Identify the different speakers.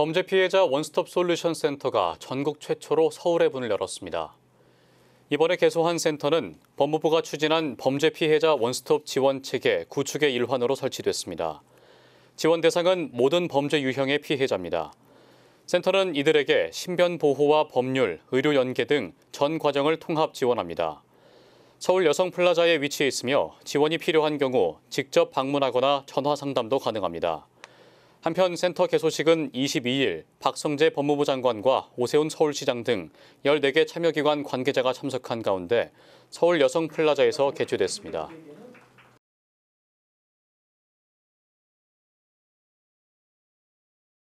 Speaker 1: 범죄 피해자 원스톱 솔루션 센터가 전국 최초로 서울에 문을 열었습니다. 이번에 개소한 센터는 법무부가 추진한 범죄 피해자 원스톱 지원 체계 구축의 일환으로 설치됐습니다. 지원 대상은 모든 범죄 유형의 피해자입니다. 센터는 이들에게 신변 보호와 법률, 의료 연계 등 전 과정을 통합 지원합니다. 서울 여성 플라자에 위치해 있으며 지원이 필요한 경우 직접 방문하거나 전화 상담도 가능합니다. 한편 센터 개소식은 22일 박성재 법무부 장관과 오세훈 서울시장 등 14개 참여기관 관계자가 참석한 가운데 서울 여성 플라자에서 개최됐습니다.